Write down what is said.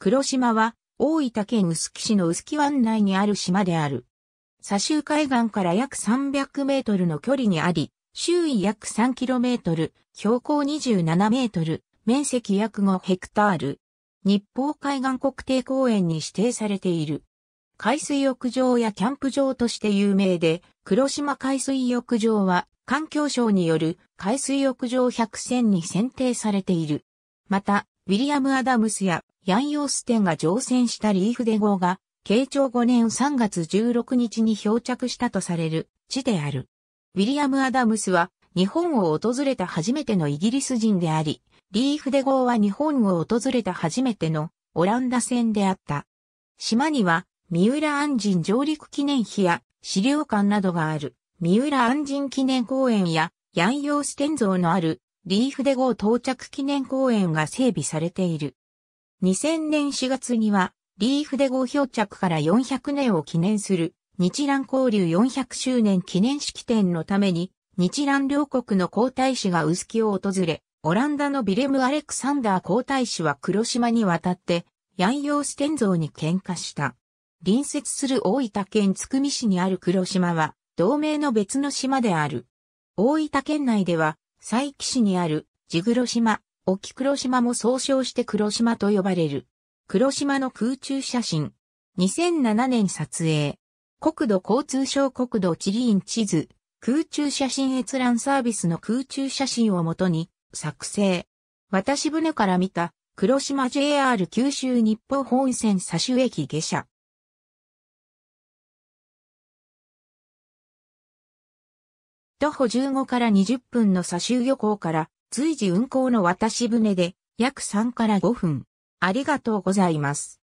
黒島は大分県臼杵市の臼杵湾内にある島である。左州海岸から約300メートルの距離にあり、周囲約3キロメートル、標高27メートル、面積約5ヘクタール。日報海岸国定公園に指定されている。海水浴場やキャンプ場として有名で、黒島海水浴場は環境省による海水浴場100選に選定されている。また、ウィリアム・アダムスやヤン・ヨーステンが乗船したリーフデ号が、慶長5年3月16日に漂着したとされる地である。ウィリアム・アダムスは日本を訪れた初めてのイギリス人であり、リーフデ号は日本を訪れた初めてのオランダ船であった。島には三浦安人上陸記念碑や資料館などがある三浦安人記念公園やヤンヨーステン像のあるリーフデ号到着記念公園が整備されている。2000年4月には、リーフでゴ漂着から400年を記念する、日蘭交流400周年記念式典のために、日蘭両国の皇太子が薄木を訪れ、オランダのビレム・アレクサンダー皇太子は黒島に渡って、ヤンヨーステン像に喧嘩した。隣接する大分県津久見市にある黒島は、同盟の別の島である。大分県内では、佐伯市にある、地黒島、沖黒島も総称して黒島と呼ばれる。黒島の空中写真。2007年撮影。国土交通省国土地理院地図。空中写真閲覧サービスの空中写真をもとに作成。渡し船から見た黒島 JR 九州日報本線左州駅下車。徒歩15から20分の左州漁港から随時運行の渡し船で約3から5分。ありがとうございます。